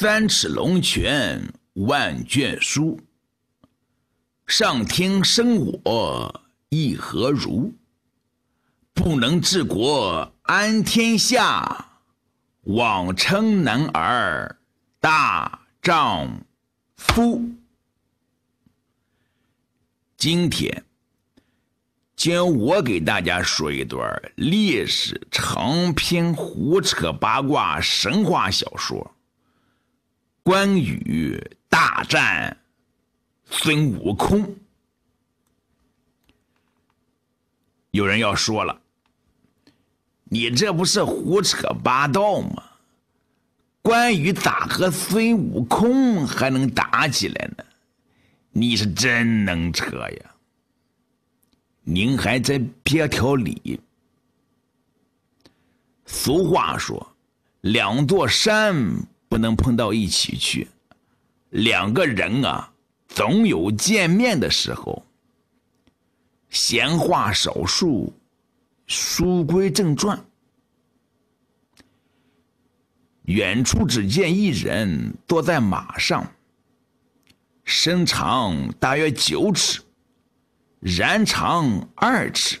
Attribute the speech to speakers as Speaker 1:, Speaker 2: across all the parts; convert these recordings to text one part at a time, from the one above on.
Speaker 1: 三尺龙泉万卷书，上天生我亦何如？不能治国安天下，枉称男儿大丈夫。今天，今我给大家说一段历史长篇胡扯八卦神话小说。关羽大战孙悟空。有人要说了：“你这不是胡扯八道吗？关羽咋和孙悟空还能打起来呢？你是真能扯呀！您还真别条理。俗话说，两座山。”能碰到一起去，两个人啊，总有见面的时候。闲话少述，书归正传。远处只见一人坐在马上，身长大约九尺，然长二尺，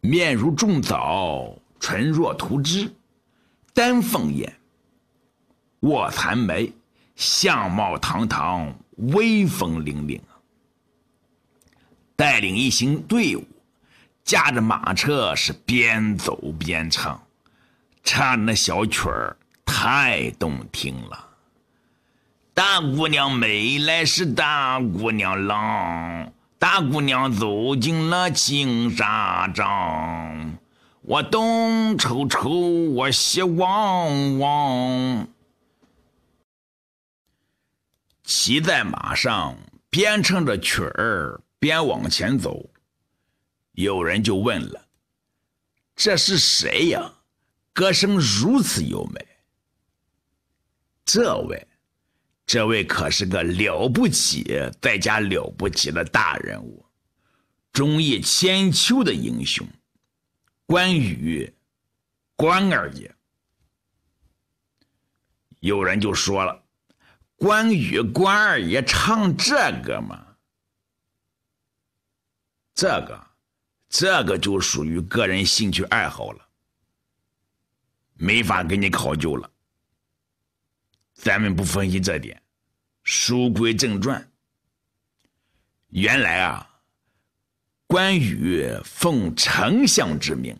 Speaker 1: 面如重枣，唇若涂脂，丹凤眼。卧蚕眉，相貌堂堂，威风凛凛啊！带领一行队伍，驾着马车是边走边唱，唱那小曲儿太动听了。大姑娘美来是大姑娘郎，大姑娘走进了青沙帐。我东瞅瞅，我西望望。骑在马上，边唱着曲儿边往前走。有人就问了：“这是谁呀？歌声如此优美。”这位，这位可是个了不起，在家了不起的大人物，忠义千秋的英雄——关羽，关二爷。有人就说了。关羽，关二爷唱这个吗？这个，这个就属于个人兴趣爱好了，没法给你考究了。咱们不分析这点，书归正传。原来啊，关羽奉丞相之命，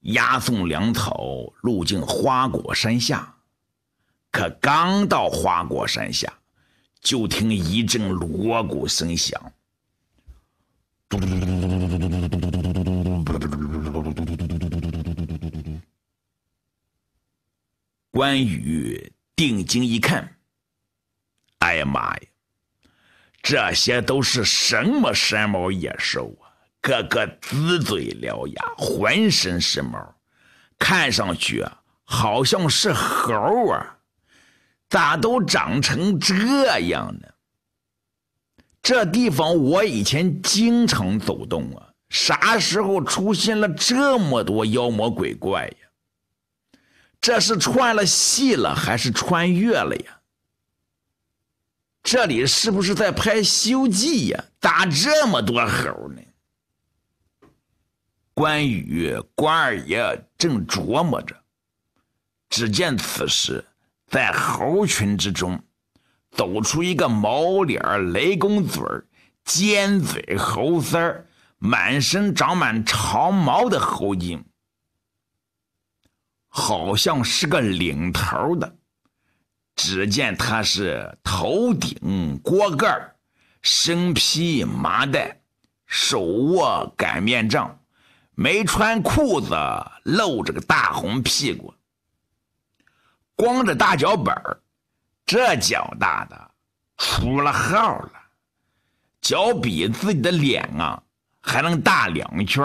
Speaker 1: 押送粮草，路经花果山下。可刚到花果山下，就听一阵锣鼓声响。关羽定睛一看，哎呀妈呀，这些都是什么山猫野兽啊？个个龇嘴獠牙，浑身是毛，看上去啊，好像是猴啊！咋都长成这样呢？这地方我以前经常走动啊，啥时候出现了这么多妖魔鬼怪呀？这是串了戏了还是穿越了呀？这里是不是在拍《西游记》呀？咋这么多猴呢？关羽，关二爷正琢磨着，只见此时。在猴群之中，走出一个毛脸雷公嘴儿、尖嘴猴腮儿、满身长满长毛的猴精，好像是个领头的。只见他是头顶锅盖身披麻袋，手握擀面杖，没穿裤子，露着个大红屁股。光着大脚板儿，这脚大的出了号了，脚比自己的脸啊还能大两圈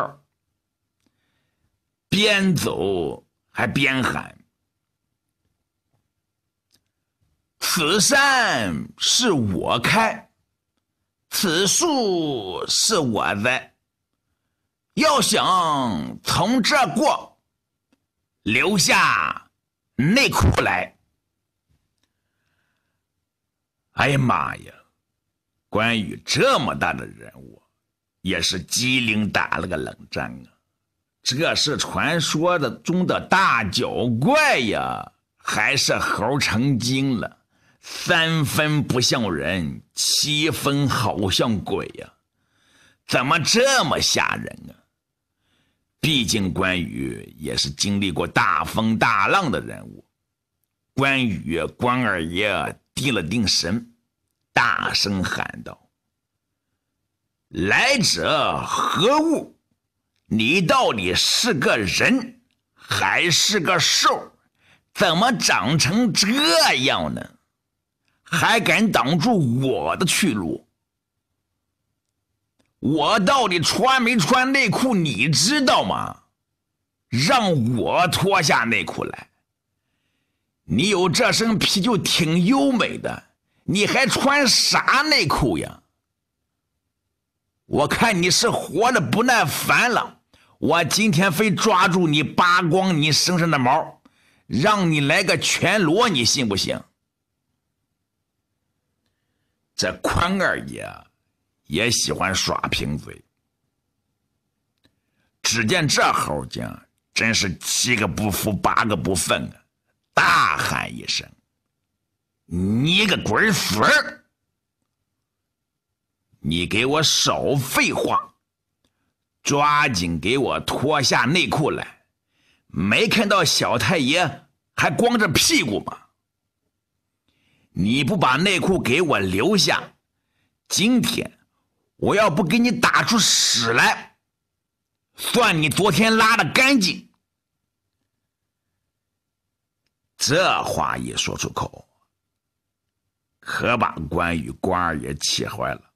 Speaker 1: 边走还边喊：“此山是我开，此树是我栽。要想从这过，留下。”内裤来！哎呀妈呀，关羽这么大的人物，也是机灵打了个冷战啊！这是传说的中的大脚怪呀，还是猴成精了？三分不像人，七分好像鬼呀，怎么这么吓人呢？毕竟关羽也是经历过大风大浪的人物，关羽关二爷定了定神，大声喊道：“来者何物？你到底是个人还是个兽？怎么长成这样呢？还敢挡住我的去路？”我到底穿没穿内裤，你知道吗？让我脱下内裤来。你有这身皮就挺优美的，你还穿啥内裤呀？我看你是活的不耐烦了，我今天非抓住你，扒光你身上的毛，让你来个全裸，你信不信？这宽二爷。也喜欢耍贫嘴。只见这猴精真是七个不服八个不忿，大喊一声：“你个龟孙儿，你给我少废话，抓紧给我脱下内裤来！没看到小太爷还光着屁股吗？你不把内裤给我留下，今天！”我要不给你打出屎来，算你昨天拉的干净。这话一说出口，可把关羽关二爷气坏了，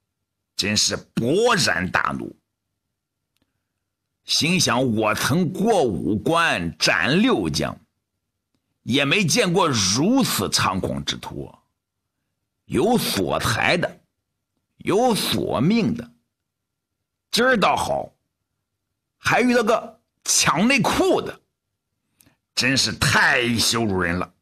Speaker 1: 真是勃然大怒，心想：我曾过五关斩六将，也没见过如此猖狂之徒，有所才的。有索命的，今儿倒好，还遇到个抢内裤的，真是太羞辱人了。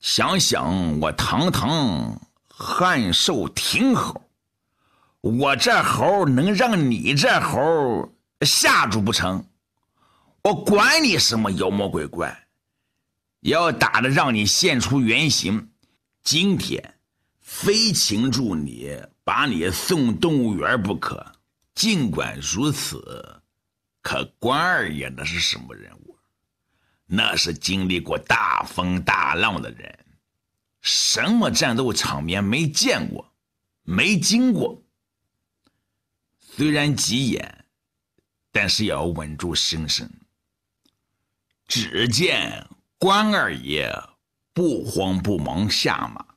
Speaker 1: 想想我堂堂汉寿亭侯，我这猴能让你这猴吓住不成？我管你什么妖魔鬼怪，要打的让你现出原形。今天。非擒住你，把你送动物园不可。尽管如此，可关二爷那是什么人物？那是经历过大风大浪的人，什么战斗场面没见过、没经过。虽然急眼，但是要稳住心神。只见关二爷不慌不忙下马。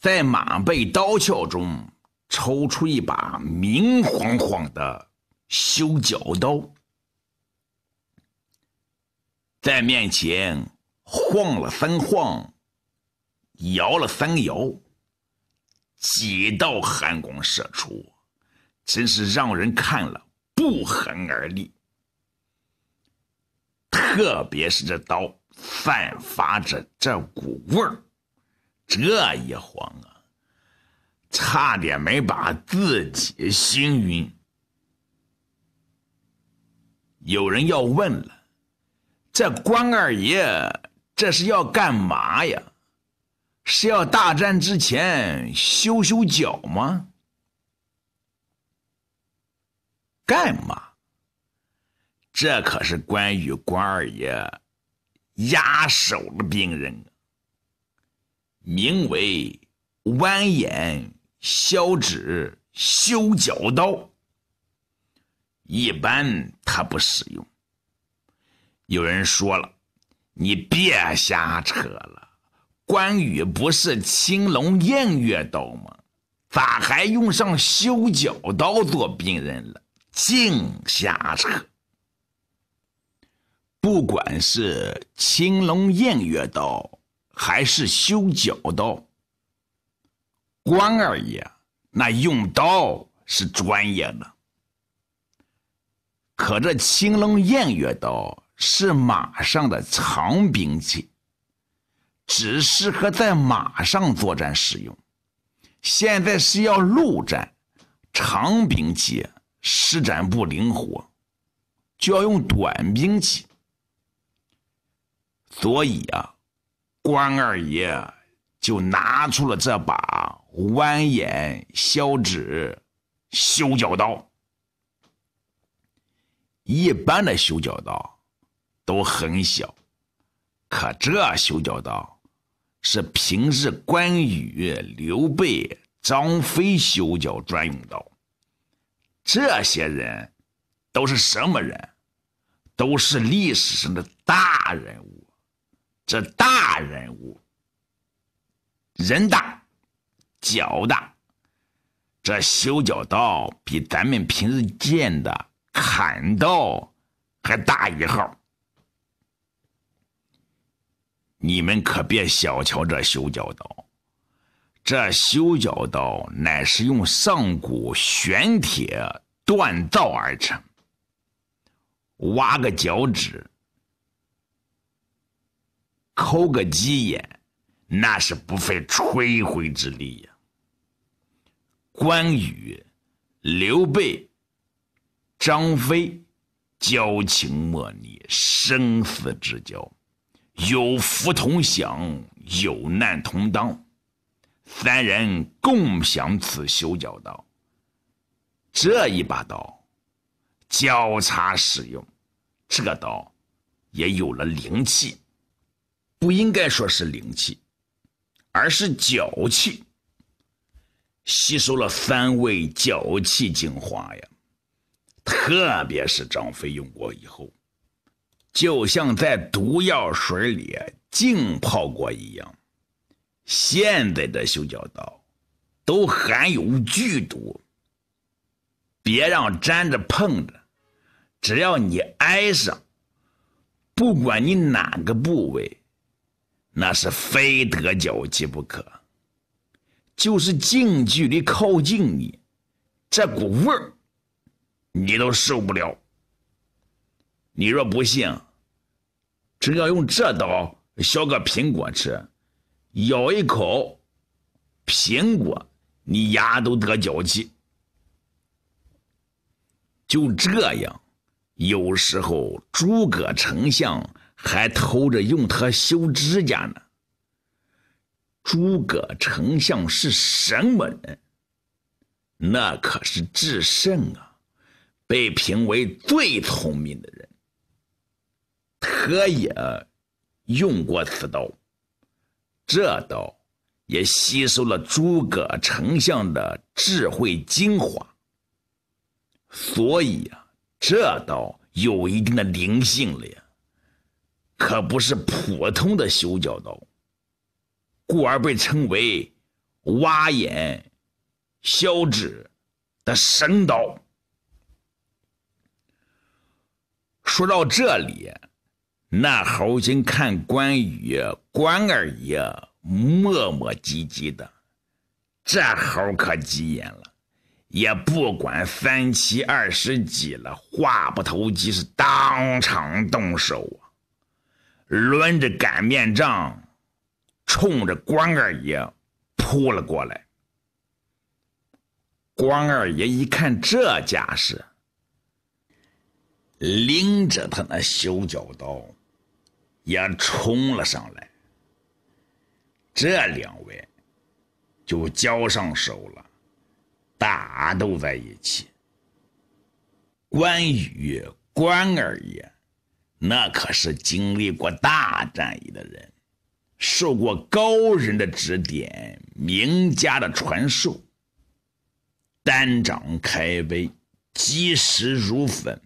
Speaker 1: 在马背刀鞘中抽出一把明晃晃的修脚刀，在面前晃了三晃，摇了三摇，几道寒光射出，真是让人看了不寒而栗。特别是这刀散发着这股味儿。这一晃啊，差点没把自己熏晕。有人要问了：这关二爷这是要干嘛呀？是要大战之前修修脚吗？干嘛？这可是关羽关二爷压手的兵刃。名为弯眼削指修脚刀，一般他不使用。有人说了：“你别瞎扯了，关羽不是青龙偃月刀吗？咋还用上修脚刀做兵刃了？净瞎扯！不管是青龙偃月刀。”还是修脚刀，关二爷那用刀是专业的。可这青龙偃月刀是马上的长兵器，只适合在马上作战使用。现在是要陆战，长兵器施展不灵活，就要用短兵器。所以啊。关二爷就拿出了这把弯眼削纸修脚刀。一般的修脚刀都很小，可这修脚刀是平日关羽、刘备、张飞修脚专用刀。这些人都是什么人？都是历史上的大人物。这大人物，人大，脚大，这修脚刀比咱们平日见的砍刀还大一号。你们可别小瞧这修脚刀，这修脚刀乃是用上古玄铁锻造而成，挖个脚趾。抠个鸡眼，那是不费吹灰之力呀。关羽、刘备、张飞，交情莫逆，生死之交，有福同享，有难同当，三人共享此修脚刀。这一把刀交叉使用，这个刀也有了灵气。不应该说是灵气，而是脚气。吸收了三味脚气精华呀，特别是张飞用过以后，就像在毒药水里浸泡过一样。现在的修脚刀都含有剧毒，别让沾着碰着，只要你挨上，不管你哪个部位。那是非得脚气不可，就是近距离靠近你，这股味儿，你都受不了。你若不信，只要用这刀削个苹果吃，咬一口苹果，你牙都得脚气。就这样，有时候诸葛丞相。还偷着用它修指甲呢。诸葛丞相是什么人？那可是至圣啊，被评为最聪明的人。他也用过此刀，这刀也吸收了诸葛丞相的智慧精华，所以啊，这刀有一定的灵性了呀。可不是普通的修脚刀，故而被称为“挖眼、削指”的神刀。说到这里，那猴精看关羽、关二爷磨磨唧唧的，这猴可急眼了，也不管三七二十几了，话不投机是当场动手。抡着擀面杖，冲着关二爷扑了过来。关二爷一看这架势，拎着他那修脚刀也冲了上来。这两位就交上手了，打斗在一起。关羽，关二爷。那可是经历过大战役的人，受过高人的指点，名家的传授。单掌开杯，积石如粉，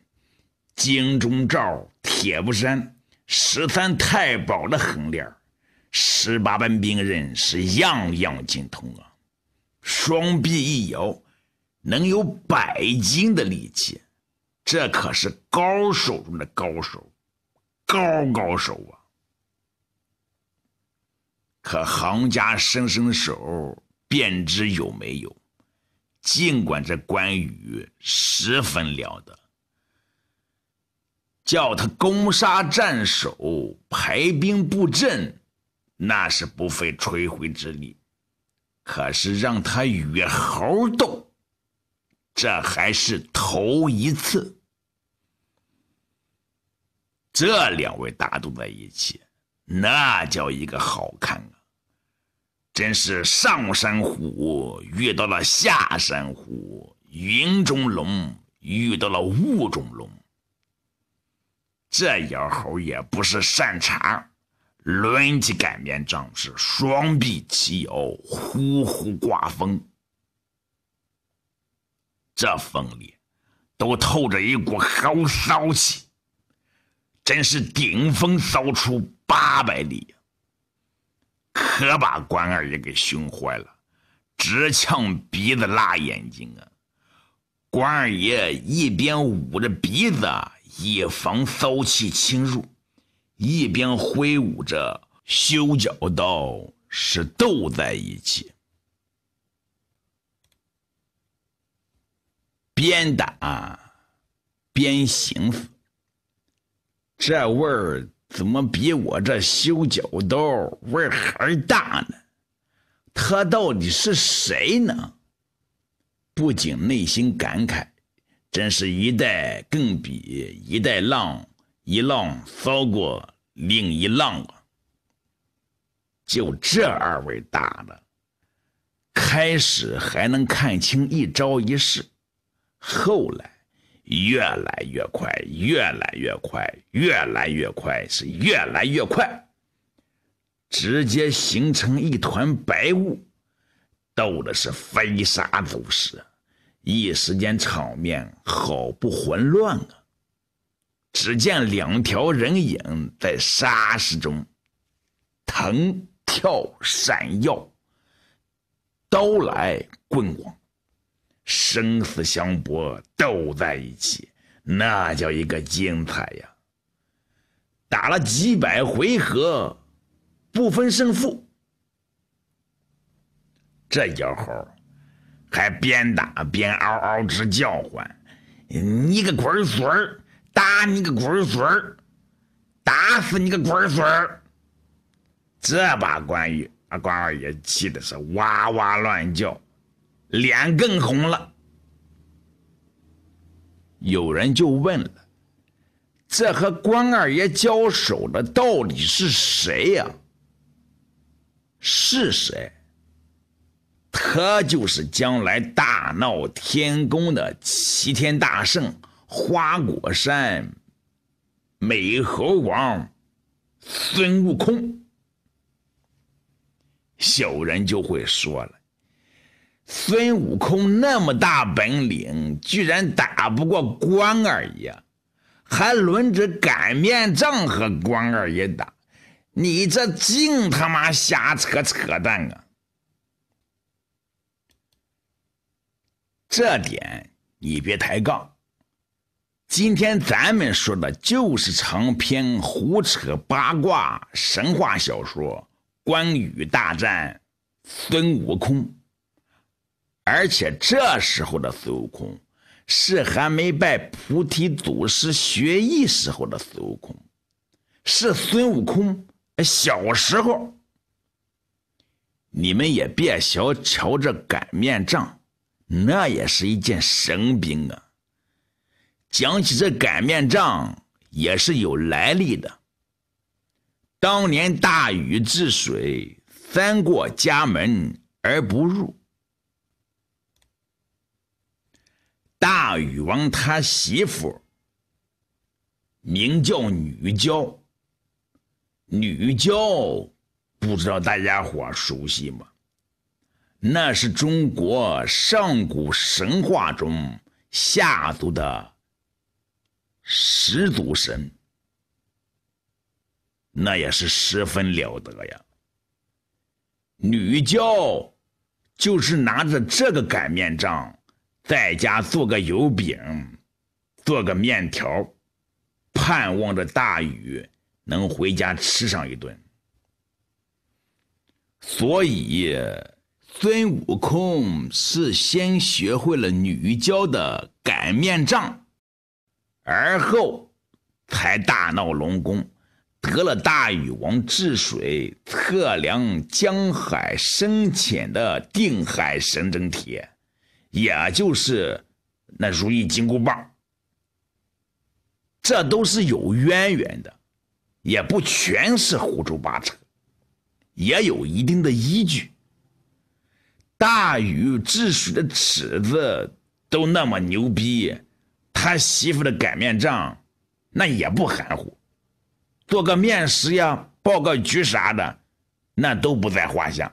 Speaker 1: 金钟罩、铁布衫，十三太保的横脸，十八般兵刃是样样精通啊！双臂一摇，能有百斤的力气，这可是高手中的高手。高高手啊！可行家伸伸手便知有没有。尽管这关羽十分了得，叫他攻杀战守、排兵布阵，那是不费吹灰之力。可是让他与猴斗，这还是头一次。这两位打斗在一起，那叫一个好看啊！真是上山虎遇到了下山虎，云中龙遇到了雾中龙。这妖猴也不是善茬，抡起擀面杖是双臂齐摇，呼呼刮风。这风里都透着一股猴骚气。真是顶风骚出八百里呀！可把关二爷给熏坏了，直呛鼻子、辣眼睛啊！关二爷一边捂着鼻子以防骚气侵入，一边挥舞着修脚刀是斗在一起，边打边行刺。这味儿怎么比我这修脚刀味儿还大呢？他到底是谁呢？不仅内心感慨，真是一代更比一代浪，一浪骚过另一浪啊！就这二位大的，开始还能看清一招一式，后来……越来越快，越来越快，越来越快，是越来越快，直接形成一团白雾，斗的是飞沙走石，一时间场面好不混乱啊！只见两条人影在沙石中腾跳闪耀，刀来棍往。生死相搏，斗在一起，那叫一个精彩呀！打了几百回合，不分胜负。这妖猴还边打边嗷嗷直叫唤：“你个龟孙儿，打你个龟孙儿，打死你个龟孙儿！”这把关羽啊，关二爷气的是哇哇乱叫。脸更红了。有人就问了：“这和关二爷交手的到底是谁呀？”是谁？他就是将来大闹天宫的齐天大圣、花果山美猴王孙悟空。小人就会说了。孙悟空那么大本领，居然打不过关二爷，还轮着擀面杖和关二爷打，你这净他妈瞎扯扯淡啊！这点你别抬杠。今天咱们说的就是长篇胡扯八卦神话小说《关羽大战孙悟空》。而且这时候的孙悟空，是还没拜菩提祖师学艺时候的孙悟空，是孙悟空小时候。你们也别小瞧这擀面杖，那也是一件神兵啊！讲起这擀面杖也是有来历的。当年大禹治水，三过家门而不入。大禹王他媳妇名叫女娇。女娇，不知道大家伙熟悉吗？那是中国上古神话中夏族的始祖神，那也是十分了得呀。女娇就是拿着这个擀面杖。在家做个油饼，做个面条，盼望着大雨能回家吃上一顿。所以，孙悟空是先学会了女娇的擀面杖，而后才大闹龙宫，得了大禹王治水测量江海深浅的定海神针铁。也就是那如意金箍棒，这都是有渊源的，也不全是胡诌八扯，也有一定的依据。大禹治水的尺子都那么牛逼，他媳妇的擀面杖那也不含糊，做个面食呀，爆个局啥的，那都不在话下。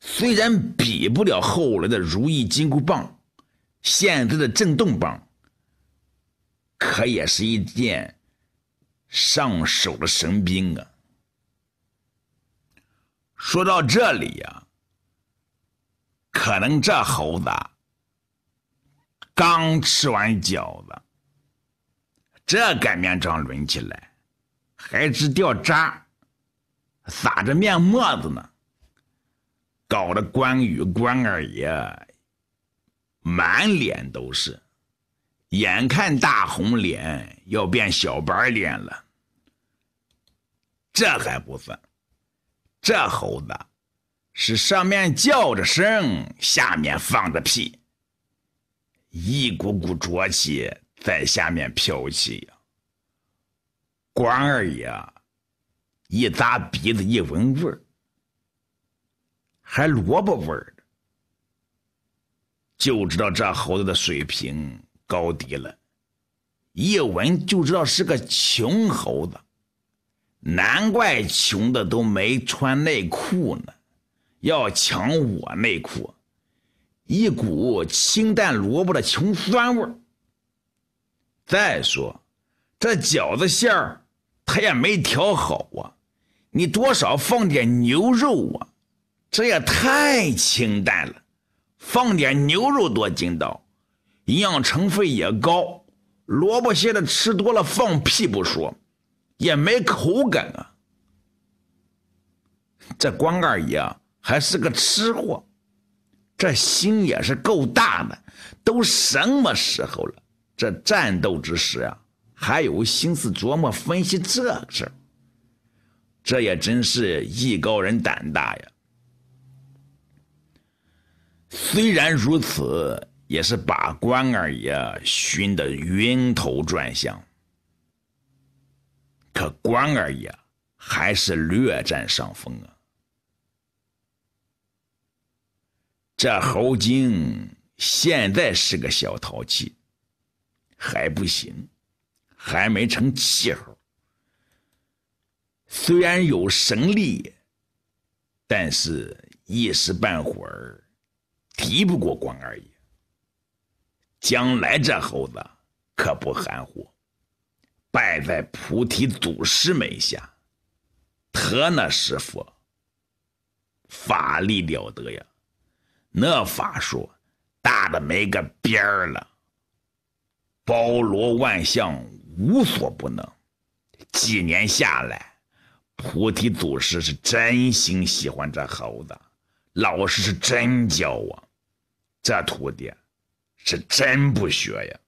Speaker 1: 虽然比不了后来的如意金箍棒，现在的震动棒，可也是一件上手的神兵啊。说到这里呀，可能这猴子刚吃完饺子，这擀面杖抡起来还直掉渣，撒着面沫子呢。搞得关羽关二爷满脸都是，眼看大红脸要变小白脸了。这还不算，这猴子是上面叫着声，下面放着屁，一股股浊气在下面飘起呀。关二爷一砸鼻子，一闻味儿。还萝卜味儿的，就知道这猴子的水平高低了，一闻就知道是个穷猴子，难怪穷的都没穿内裤呢，要抢我内裤，一股清淡萝卜的穷酸味儿。再说，这饺子馅儿他也没调好啊，你多少放点牛肉啊。这也太清淡了，放点牛肉多筋道，营养成分也高。萝卜现在吃多了放屁不说，也没口感啊。这光二爷还是个吃货，这心也是够大的。都什么时候了，这战斗之时啊，还有心思琢磨分析这事儿？这也真是艺高人胆大呀！虽然如此，也是把关二爷熏得晕头转向，可关二爷还是略占上风啊。这猴精现在是个小淘气，还不行，还没成气候。虽然有神力，但是一时半会儿。敌不过关二爷，将来这猴子可不含糊，拜在菩提祖师门下。他那师傅法力了得呀，那法术大的没个边儿了，包罗万象，无所不能。几年下来，菩提祖师是真心喜欢这猴子，老师是真教啊。这徒弟是真不学呀！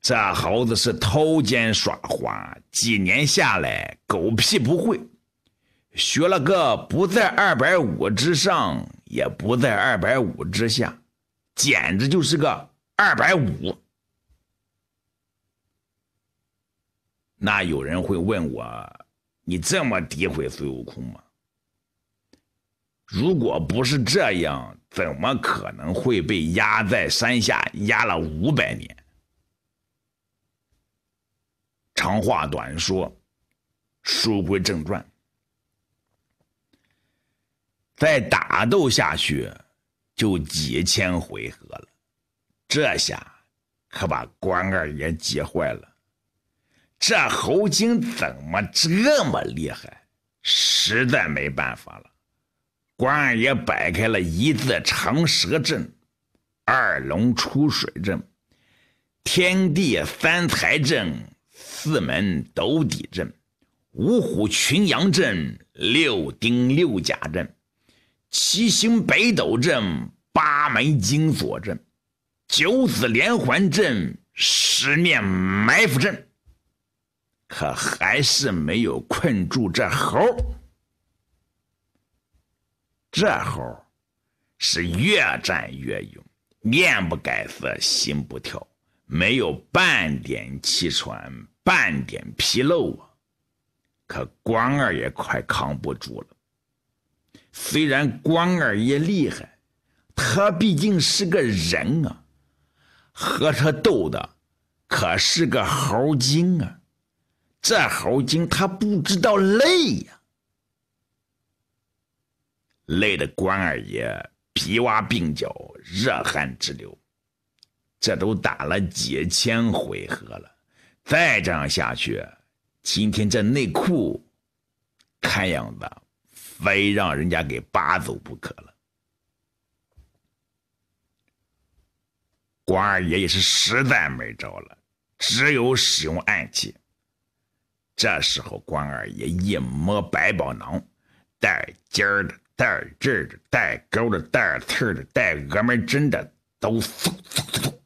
Speaker 1: 这猴子是偷奸耍滑，几年下来，狗屁不会，学了个不在二百五之上，也不在二百五之下，简直就是个二百五。那有人会问我：“你这么诋毁孙悟空吗？”如果不是这样，怎么可能会被压在山下压了五百年？长话短说，书归正传。再打斗下去，就几千回合了。这下可把关二爷急坏了。这猴精怎么这么厉害？实在没办法了。关二也摆开了一字长蛇阵、二龙出水阵、天地三才阵、四门斗底阵、五虎群羊阵、六丁六甲阵、七星北斗阵、八门金锁阵、九子连环阵、十面埋伏阵，可还是没有困住这猴儿。这猴是越战越勇，面不改色，心不跳，没有半点气喘，半点纰漏啊！可关二也快扛不住了。虽然关二爷厉害，他毕竟是个人啊，和他斗的可是个猴精啊！这猴精他不知道累呀。累得关二爷皮洼鬓角，热汗直流。这都打了几千回合了，再这样下去，今天这内裤，看样子非让人家给扒走不可了。关二爷也是实在没招了，只有使用暗器。这时候，关二爷一摸百宝囊，带尖儿的。带这儿的、带钩的、带刺的、带峨眉针的，都嗖嗖嗖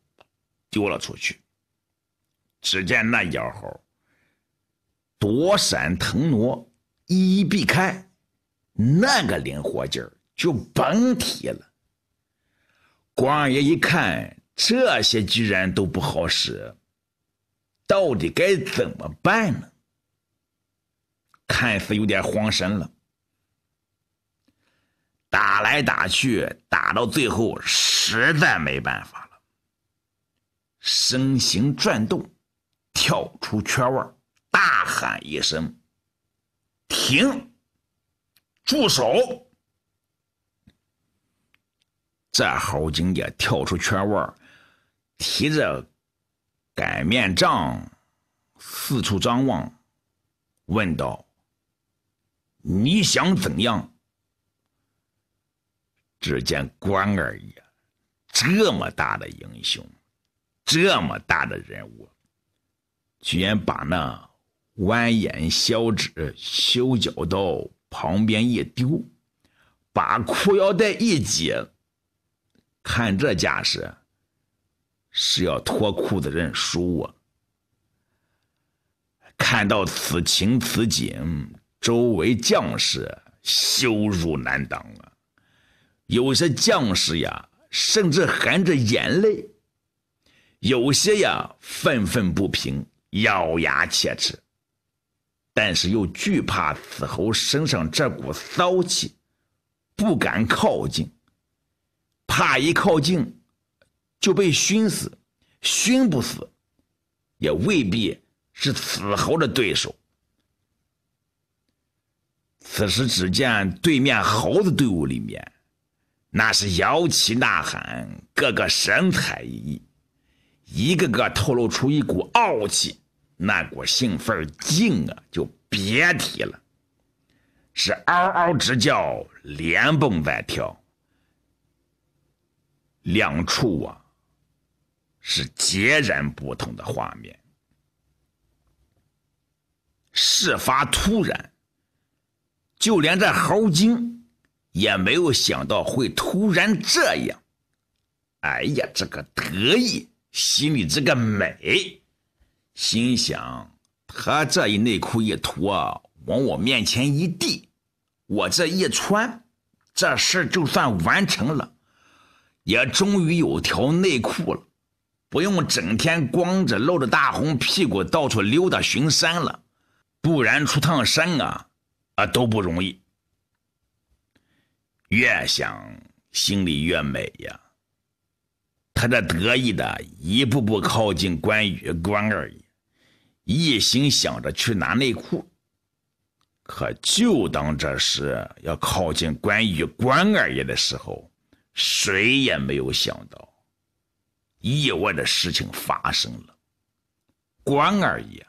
Speaker 1: 丢了出去。只见那妖猴躲闪腾挪，一一避开，那个灵活劲儿就甭提了。关二爷一看，这些居然都不好使，到底该怎么办呢？看似有点慌神了。打来打去，打到最后实在没办法了，身形转动，跳出圈外，大喊一声：“停！住手！”这猴精也跳出圈外，提着擀面杖四处张望，问道：“你想怎样？”只见关二爷，这么大的英雄，这么大的人物，居然把那弯眼削指修脚刀旁边一丢，把裤腰带一解，看这架势，是要脱裤子认输啊！看到此情此景，周围将士羞辱难当啊！有些将士呀，甚至含着眼泪；有些呀，愤愤不平，咬牙切齿。但是又惧怕死猴身上这股骚气，不敢靠近，怕一靠近就被熏死，熏不死，也未必是死猴的对手。此时只见对面猴子队伍里面。那是摇旗呐喊，个个神采奕奕，一个个透露出一股傲气，那股兴奋劲啊，就别提了，是嗷嗷直叫，连蹦带跳。两处啊，是截然不同的画面。事发突然，就连这猴精。也没有想到会突然这样，哎呀，这个得意心里这个美，心想他这一内裤一脱，往我面前一递，我这一穿，这事就算完成了，也终于有条内裤了，不用整天光着露着大红屁股到处溜达巡山了，不然出趟山啊，啊都不容易。越想，心里越美呀。他这得意的一步步靠近关羽关二爷，一心想着去拿内裤。可就当这是要靠近关羽关二爷的时候，谁也没有想到，意外的事情发生了。关二爷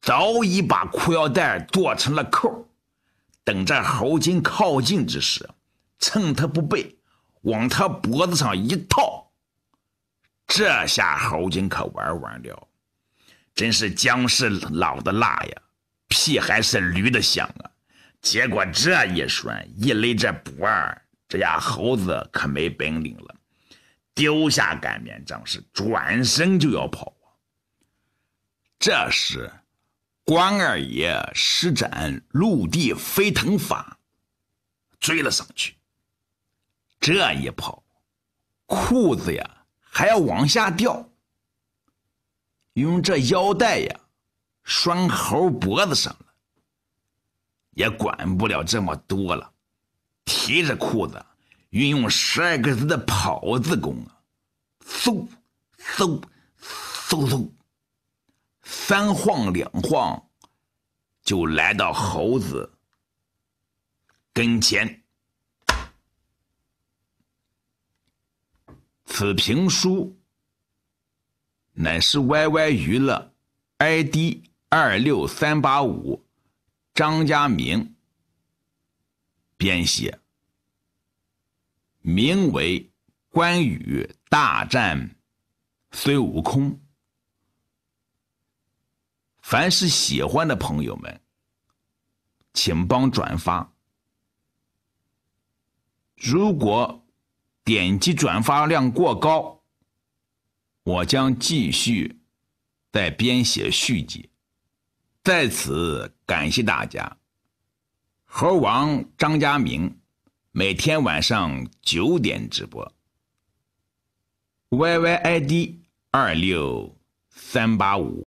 Speaker 1: 早已把裤腰带做成了扣等这猴精靠近之时，趁他不备，往他脖子上一套。这下猴精可玩完了，真是姜是老的辣呀，屁还是驴的香啊！结果这一拴一勒这脖儿，这丫猴子可没本领了，丢下擀面杖是转身就要跑啊！这时。关二爷施展陆地飞腾法，追了上去。这一跑，裤子呀还要往下掉，用这腰带呀拴猴脖子上了，也管不了这么多了。提着裤子，运用十二个字的跑字功啊，嗖，嗖，嗖嗖。三晃两晃，就来到猴子跟前。此评书乃是歪歪娱乐 ID 二六三八五张家明编写，名为《关羽大战孙悟空》。凡是喜欢的朋友们，请帮转发。如果点击转发量过高，我将继续再编写续集。在此感谢大家。猴王张家明每天晚上九点直播，Y Y I D 二六三八五。